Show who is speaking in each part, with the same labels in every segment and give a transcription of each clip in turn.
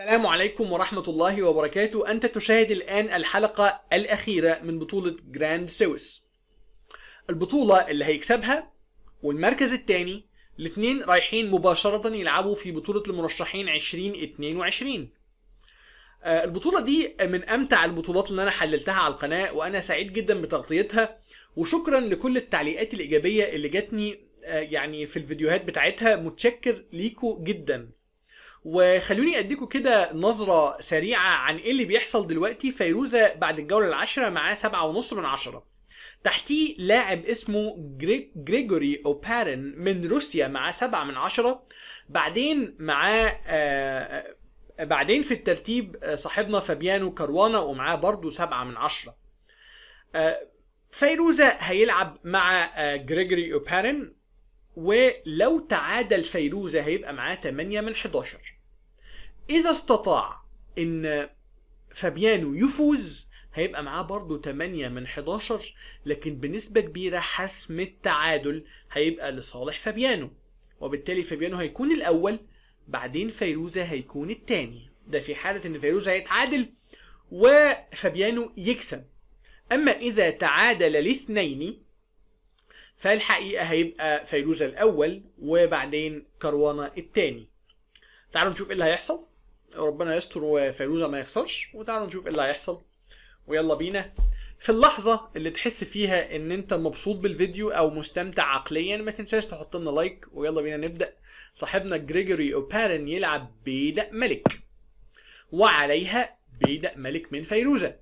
Speaker 1: السلام عليكم ورحمة الله وبركاته أنت تشاهد الآن الحلقة الأخيرة من بطولة جراند سويس البطولة اللي هيكسبها والمركز الثاني الاثنين رايحين مباشرة يلعبوا في بطولة المرشحين 2022 آه، البطولة دي من أمتع البطولات اللي أنا حللتها على القناة وأنا سعيد جدا بتغطيتها وشكرا لكل التعليقات الإيجابية اللي جاتني آه، يعني في الفيديوهات بتاعتها متشكر ليكو جدا وخلوني اديكم كده نظره سريعه عن ايه اللي بيحصل دلوقتي فيروزا بعد الجوله العاشره معاه سبعة ونص من عشرة تحتيه لاعب اسمه جري... جريجوري اوبارن من روسيا معاه سبعة من عشرة بعدين معاه آه... آه، بعدين في الترتيب آه، صاحبنا فابيانو كروانا ومعاه برضه سبعة من عشرة آه... فيروزة هيلعب مع آه جريجوري اوبارن ولو تعادل فيروزة هيبقى معاه 8 من 11 إذا استطاع إن فابيانو يفوز هيبقى معاه برضه 8 من 11 لكن بنسبة كبيرة حسم التعادل هيبقى لصالح فابيانو وبالتالي فابيانو هيكون الأول بعدين فيروزة هيكون الثاني ده في حالة إن فيروزة هيتعادل وفابيانو يكسب أما إذا تعادل الاثنين فالحقيقة هيبقى فيروزة الأول وبعدين كروانة الثاني تعالوا نشوف إيه اللي هيحصل ربنا يستر وفيروزه ما يخسرش وتعالى نشوف ايه اللي هيحصل ويلا بينا في اللحظه اللي تحس فيها ان انت مبسوط بالفيديو او مستمتع عقليا ما تنساش تحط لنا لايك ويلا بينا نبدا صاحبنا جريجوري اوبارن يلعب بيدا ملك وعليها بيدا ملك من فيروزه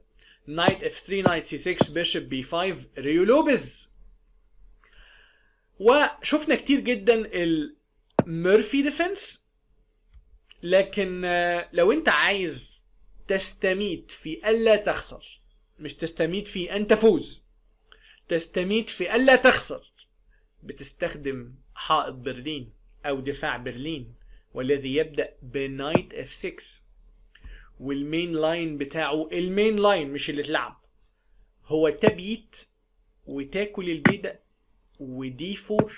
Speaker 1: نايت اف 3 نايت سي 6 بيشب بي 5 ريو لوبيز وشفنا كتير جدا الميرفي ديفنس لكن آه، لو انت عايز تستميت في الا تخسر مش تستميت في ان تفوز تستميت في الا تخسر بتستخدم حائط برلين او دفاع برلين والذي يبدا بنايت اف 6 والمين لاين بتاعه المين لاين مش اللي اتلعب هو تبيت وتاكل البيدق ودي 4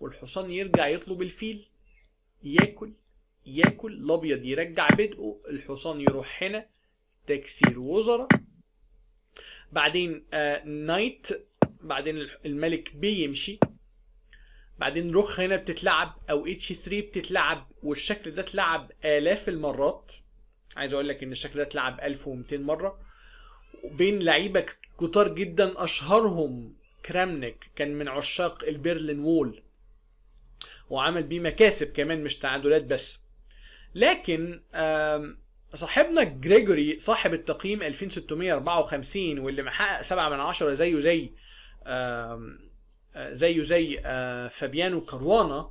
Speaker 1: والحصان يرجع يطلب الفيل ياكل ياكل الابيض يرجع بدقه الحصان يروح هنا تكسير وزراء بعدين آه نايت بعدين الملك بيمشي بعدين روخ هنا بتتلعب او اتش 3 بتتلعب والشكل ده اتلعب الاف المرات عايز اقول لك ان الشكل ده اتلعب 1200 مره بين لعيبه كتار جدا اشهرهم كرامنيك كان من عشاق البرلين وول وعمل بيه مكاسب كمان مش تعادلات بس لكن صاحبنا جريجوري صاحب التقييم 2654 واللي محقق 7 من 10 زيه زي آه، زيه زي آه، فابيانو كروانا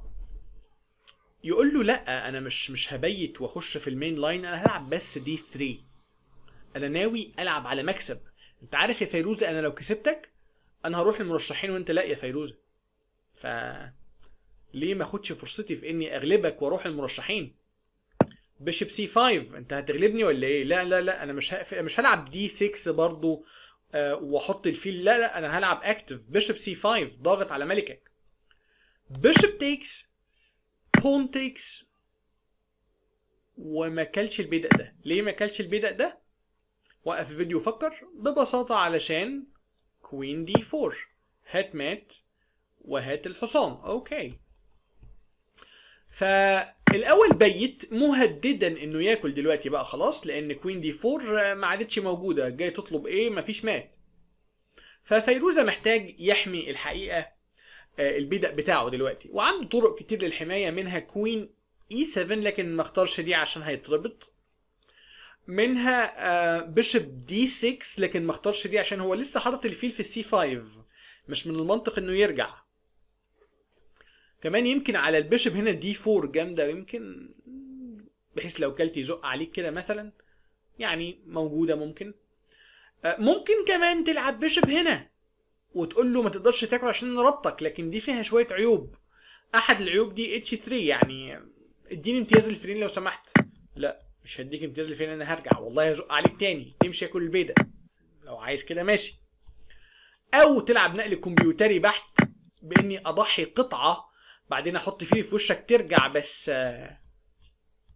Speaker 1: يقول له لا انا مش مش هبيت واخش في المين لاين انا هلعب بس دي 3 انا ناوي العب على مكسب انت عارف يا فيروزه انا لو كسبتك انا هروح للمرشحين وانت لا يا فيروزه ف ليه ما اخدش فرصتي في اني اغلبك واروح المرشحين بشيب سي 5 انت هتغلبني ولا ايه لا لا لا انا مش هقف... مش هلعب دي 6 برضو آه، واحط الفيل لا لا انا هلعب اكتف بشيب سي 5 ضاغط على ملكك بشيب تيكس بون تيكس وما كلش البيدق ده ليه ما كلش البيدق ده وقف فيديو فكر ببساطة علشان كوين دي 4 هات مات وهات الحصان اوكي ف الاول بيت مهددا انه ياكل دلوقتي بقى خلاص لان كوين دي 4 ما عادتش موجوده جاي تطلب ايه مفيش مات ففيروزه محتاج يحمي الحقيقه آه، البدء بتاعه دلوقتي وعنده طرق كتير للحمايه منها كوين اي 7 لكن ما اختارش دي عشان هيتربط منها بيشب دي 6 لكن ما اختارش دي عشان هو لسه حاطط الفيل في السي 5 مش من المنطق انه يرجع كمان يمكن على البيشب هنا دي 4 جامده يمكن بحيث لو كلت يزق عليك كده مثلا يعني موجوده ممكن آه، ممكن كمان تلعب بيشب هنا وتقول له ما تقدرش تاكل عشان ربطك لكن دي فيها شويه عيوب احد العيوب دي اتش 3 يعني اديني امتياز الفرين لو سمحت لا مش هديك امتياز الفرين انا هرجع والله هزق عليك تاني تمشي ياكل البيضه لو عايز كده ماشي او تلعب نقل كمبيوتري بحت باني اضحي قطعه بعدين احط فيه في وشك ترجع بس آه،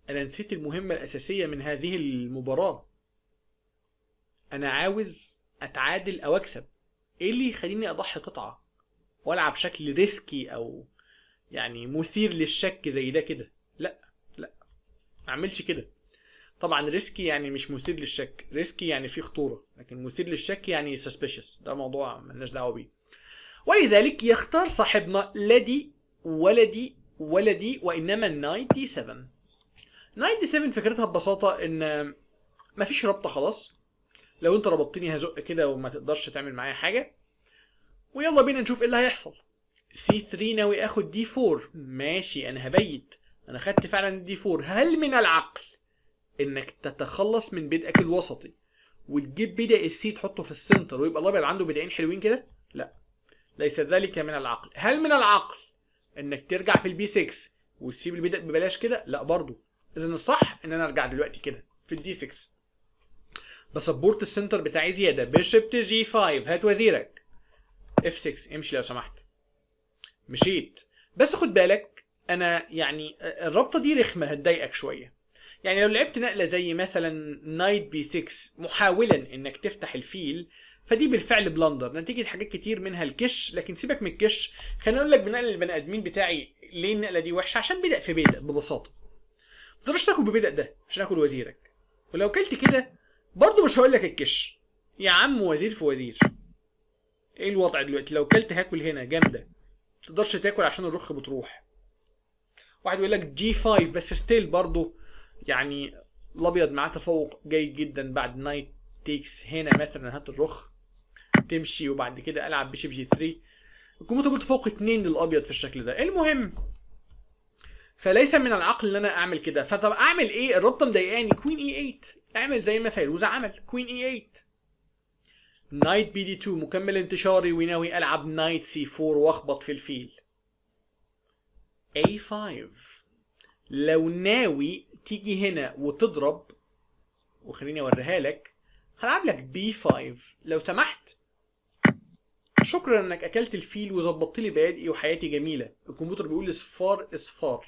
Speaker 1: انا نسيت المهمه الاساسيه من هذه المباراه انا عاوز اتعادل او اكسب ايه اللي يخليني اضحي قطعه والعب بشكل ريسكي او يعني مثير للشك زي ده كده لا لا ما اعملش كده طبعا ريسكي يعني مش مثير للشك ريسكي يعني فيه خطوره لكن مثير للشك يعني سسبيشس ده موضوع ملناش دعوه بيه ولذلك يختار صاحبنا لدي ولا دي ولا دي وانما ال 97 7 فكرتها ببساطه ان مفيش رابطه خلاص لو انت ربطتني هزق كده وما تقدرش تعمل معايا حاجه ويلا بينا نشوف ايه اللي هيحصل سي 3 ناوي اخد دي 4 ماشي انا هبيت انا خدت فعلا d 4 هل من العقل انك تتخلص من بدأك الوسطي وتجيب بدأ السي تحطه في السنتر ويبقى الابيض عنده بدعين حلوين كده لا ليس ذلك من العقل هل من العقل انك ترجع في البي 6 وتسيب البي ببلاش كده لا برضه اذا الصح ان انا ارجع دلوقتي كده في الدي 6 بسبورت السنتر بتاعي زياده بيشب تي جي 5 هات وزيرك اف 6 امشي لو سمحت مشيت بس خد بالك انا يعني الرابطه دي رخمه هتضايقك شويه يعني لو لعبت نقله زي مثلا نايت بي 6 محاولا انك تفتح الفيل فدي بالفعل بلندر نتيجه حاجات كتير منها الكش لكن سيبك من الكش خليني اقول لك بنقل البني ادمين بتاعي ليه النقله دي وحشه عشان بدأ في بدأ ببساطه ما تقدرش تاكل ببدأ ده عشان اكل وزيرك ولو كلت كده برضه مش هقول لك الكش يا عم وزير في وزير ايه الوضع دلوقتي لو كلت هاكل هنا جامده ما تقدرش تاكل عشان الرخ بتروح واحد يقول لك جي 5 بس ستيل برضه يعني الابيض معاه تفوق جيد جدا بعد نايت تيكس هنا مثلا هات الرخ تمشي وبعد كده العب بشيب جي 3 الجمهور تقول فوق 2 للابيض في الشكل ده المهم فليس من العقل ان انا اعمل كده فطب اعمل ايه الرابطه مضايقاني كوين اي 8 اعمل زي ما فيروز عمل كوين اي 8 نايت بي دي 2 مكمل انتشاري وناوي العب نايت سي 4 واخبط في الفيل a 5 لو ناوي تيجي هنا وتضرب وخليني اوريها لك هلعب لك بي 5 لو سمحت شكرا انك اكلت الفيل وظبطت لي بادئي وحياتي جميله الكمبيوتر بيقول اصفار اصفار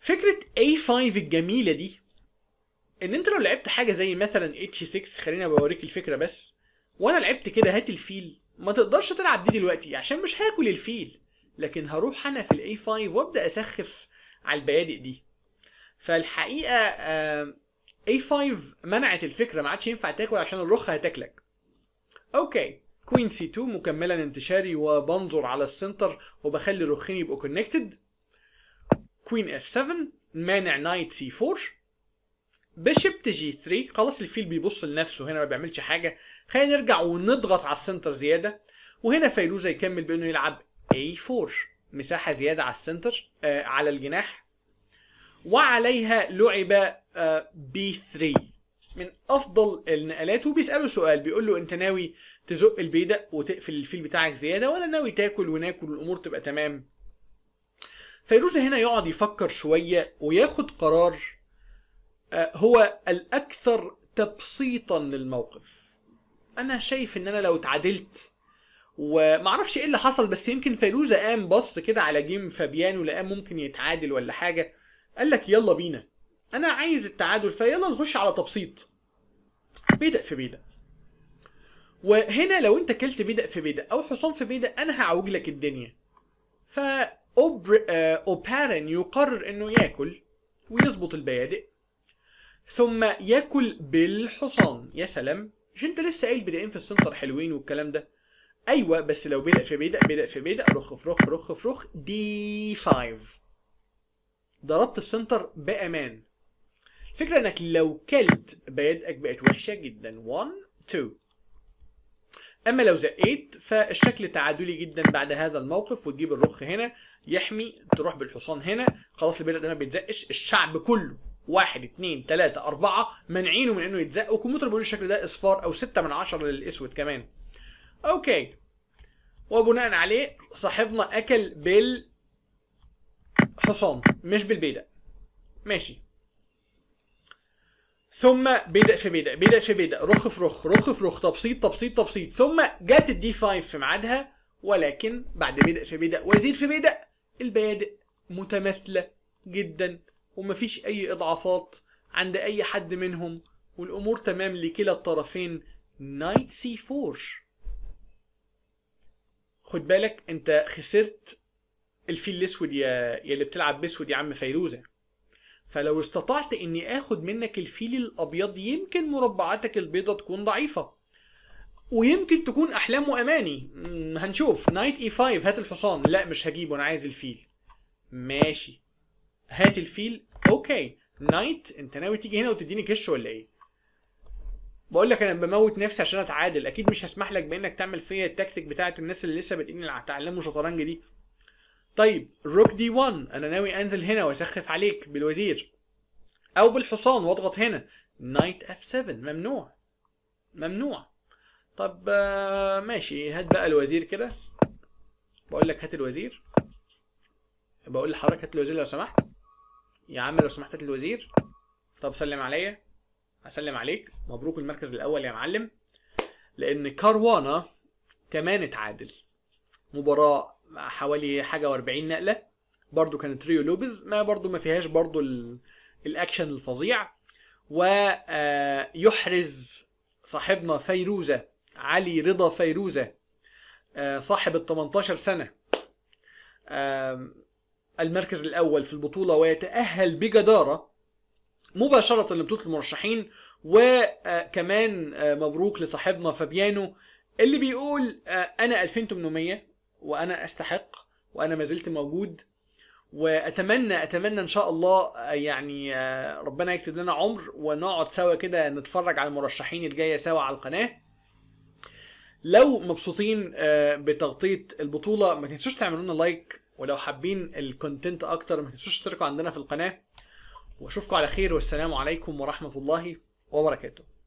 Speaker 1: فكره A5 الجميله دي ان انت لو لعبت حاجه زي مثلا H6 خليني بوريك الفكره بس وانا لعبت كده هات الفيل ما تقدرش تلعب دي دلوقتي عشان مش هاكل الفيل لكن هروح انا في الاي 5 وابدا اسخف على البيادق دي فالحقيقه اي 5 منعت الفكره ما عادش ينفع تاكل عشان الرخ هتاكلك اوكي كوين سي 2 مكملا انتشاري وبنظر على السنتر وبخلي الرخين يبقوا كونكتد كوين اف 7 مانع نايت سي 4 بيشب جي 3 خلاص الفيل بيبص لنفسه هنا ما بيعملش حاجه خلينا نرجع ونضغط على السنتر زياده وهنا فيروزه يكمل بانه يلعب اي 4 مساحه زياده على السنتر آه على الجناح وعليها لعب آه بي 3 من افضل النقلات وبيساله سؤال بيقول له انت ناوي تزق البيدق وتقفل الفيل بتاعك زياده ولا ناوي تاكل وناكل والامور تبقى تمام فيروز هنا يقعد يفكر شويه وياخد قرار آه، هو الاكثر تبسيطا للموقف انا شايف ان انا لو اتعادلت ومعرفش ايه اللي حصل بس يمكن فيروزه قام بص كده على جيم فابيانو لقى ممكن يتعادل ولا حاجه قال لك يلا بينا انا عايز التعادل فيلا نخش على تبسيط بيدق في بيدق وهنا لو انت كلت بيدق في بيدق او حصان في بيدق انا هعوج لك الدنيا ف آه، اوبارن يقرر انه ياكل ويظبط البيادق ثم ياكل بالحصان يا سلام مش انت لسه قايل بدقين في السنتر حلوين والكلام ده ايوه بس لو بدأ في بدأ بدأ في بدأ رخ في رخ في رخ في رخ دي 5 ضربت السنتر بامان فكرة انك لو كلت بيدك بقت وحشة جدا 1 2 اما لو زقيت فالشكل تعادلي جدا بعد هذا الموقف وتجيب الرخ هنا يحمي تروح بالحصان هنا خلاص البلد ما بيتزقش الشعب كله واحد اثنين ثلاثة اربعة مانعينه من انه يتزق وكمبيوتر بيقول الشكل ده اصفار او ستة من عشرة للاسود كمان اوكي وبناء عليه صاحبنا اكل بالحصان مش بالبيدق ماشي ثم بدا في بدا بدا في بدا رخ في رخ رخ في رخ تبسيط تبسيط تبسيط ثم جت الدي 5 في ميعادها ولكن بعد بدا في بدا وزير في بدا البيادئ متماثله جدا ومفيش اي اضعافات عند اي حد منهم والامور تمام لكلا الطرفين نايت سي 4 خد بالك انت خسرت الفيل الاسود يا يا اللي بتلعب باسود يا عم فيروزه فلو استطعت اني اخد منك الفيل الابيض يمكن مربعاتك البيضة تكون ضعيفة ويمكن تكون احلام واماني هنشوف نايت اي 5 هات الحصان لا مش هجيبه انا عايز الفيل ماشي هات الفيل اوكي نايت انت ناوي تيجي هنا وتديني كش ولا ايه بقول لك انا بموت نفسي عشان اتعادل اكيد مش هسمح لك بانك تعمل فيا التكتيك بتاعت الناس اللي لسه بادئين تعلموا شطرنج دي طيب روك دي 1 انا ناوي انزل هنا واسخف عليك بالوزير او بالحصان واضغط هنا نايت اف 7 ممنوع ممنوع طب آه، ماشي هات بقى الوزير كده بقول لك هات الوزير بقول لحضرتك هات الوزير لو سمحت يا عم لو سمحت هات الوزير طب سلم عليا اسلم عليك مبروك المركز الاول يا معلم لان كاروانا كمان اتعادل مباراه مع حوالي حاجه و40 نقله برضو كانت ريو لوبز ما برضو ما فيهاش برضو الاكشن الفظيع ويحرز آه، صاحبنا فيروزه علي رضا فيروزه آه، صاحب ال 18 سنه المركز الاول في البطوله ويتاهل بجداره مباشره لبطوله المرشحين وكمان آه، مبروك لصاحبنا فابيانو اللي بيقول انا 2800 وانا استحق وانا ما زلت موجود واتمنى اتمنى ان شاء الله آه، يعني آه، ربنا يكتب لنا عمر ونقعد سوا كده نتفرج على المرشحين الجايه سوا على القناه لو مبسوطين آه، بتغطيه البطوله ما تنسوش تعملوا لنا لايك ولو حابين الكونتنت اكتر ما تنسوش تشتركوا عندنا في القناه واشوفكم على خير والسلام عليكم ورحمه الله وبركاته